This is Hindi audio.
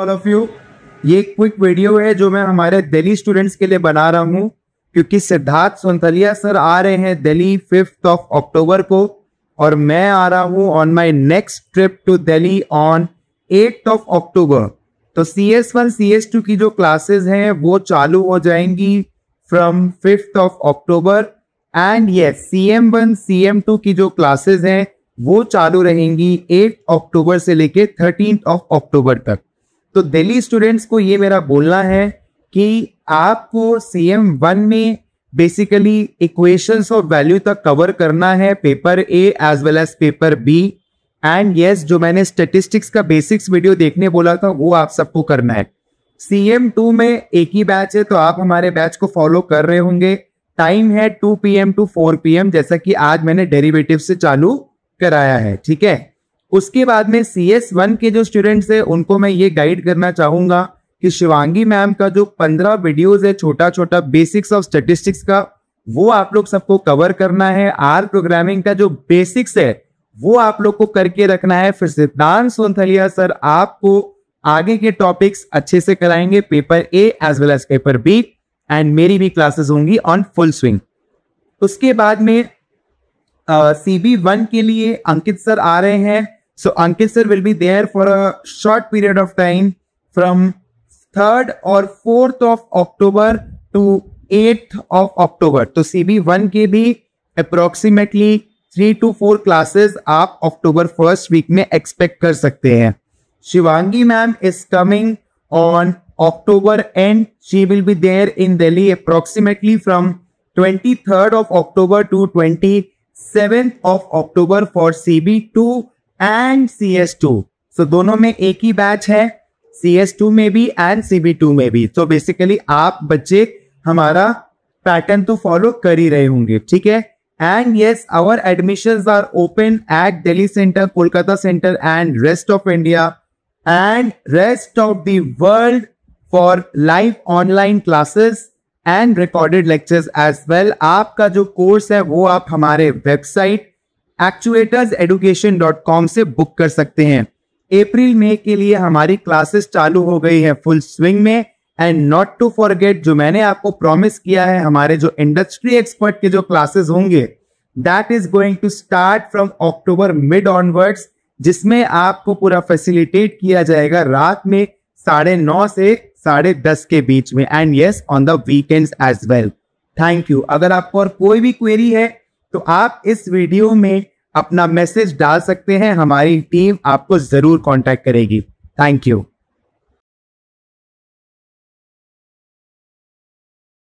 ऑल ऑफ यू ये एक क्विक वीडियो है जो मैं हमारे दिल्ली स्टूडेंट्स के लिए बना रहा हूँ क्योंकि सिद्धार्थ सोनथलिया सर आ रहे हैं दिल्ली फिफ्थ ऑफ अक्टूबर को और मैं आ रहा हूँ on my next trip to Delhi on eight of October तो C S one C S two की जो क्लासेस हैं वो चालू हो जाएंगी from fifth of October and ये C M one C M two की जो क्लासेस हैं वो चालू रहेंगी एट अक्टूबर से लेके थर्टीन ऑफ अक्टूबर तक तो दिल्ली स्टूडेंट्स को ये मेरा बोलना है कि आपको सी एम वन में बेसिकली इक्वेशंस ऑफ वैल्यू तक कवर करना है paper A as well as paper B and yes जो मैंने स्टेटिस्टिक्स का बेसिक्स वीडियो देखने बोला था वो आप सबको करना है सी एम टू में एक ही बैच है तो आप हमारे बैच को फॉलो कर रहे होंगे टाइम है two P M to four P M जैसा कि आज मैंने डेरिवेटिव से चालू कराया है ठीक है उसके बाद में सी एस वन के जो स्टूडेंट्स हैं उनको मैं ये गाइड करना चाहूँगा कि शिवांगी मैम का जो पंद्रह वीडियोज है छोटा छोटा बेसिक्स ऑफ स्टेटिस्टिक्स का वो आप लोग सबको कवर करना है आर प्रोग्रामिंग का जो बेसिक्स है वो आप लोग को करके रखना है फिर सिद्धांत सोनथलिया सर आपको आगे के टॉपिक्स अच्छे से कराएंगे paper A as well as paper B and मेरी भी क्लासेस होंगी ऑन फुल स्विंग उसके बाद में सी बी वन के लिए अंकित सर आ रहे हैं So Ankit sir will be there for a short period of time from 3rd or 4th of October to 8th of October. तो CB1 के भी approximately 3 to 4 classes आप October 1st week में expect कर सकते हैं Shivangi ma'am is coming on October end. She will be there in Delhi approximately from 23rd of October to 27th of October for CB2 and C S two so दोनों में एक ही बैच है सी एस टू में भी एंड सी बी टू में भी तो so बेसिकली आप बच्चे हमारा पैटर्न तो फॉलो कर ही रहे होंगे ठीक है And yes, our admissions are open at Delhi Center, Kolkata Center, and rest of India and rest of the world for live online classes and recorded lectures as well. आपका जो कोर्स है वो आप हमारे वेबसाइट एक्चुएटर्स से बुक कर सकते हैं अप्रैल मई के लिए हमारी क्लासेस चालू हो गई है फुल स्विंग में एंड नॉट टू फॉरगेट जो मैंने आपको प्रॉमिस किया है हमारे जो इंडस्ट्री एक्सपर्ट के जो क्लासेस होंगे that is going to start from October mid onwards जिसमें आपको पूरा फैसिलिटेट किया जाएगा रात में साढ़े नौ से साढ़े दस के बीच में and yes on the weekends as well thank you अगर आपको और कोई भी क्वेरी है तो आप इस वीडियो में अपना मैसेज डाल सकते हैं हमारी टीम आपको जरूर कॉन्टेक्ट करेगी थैंक यू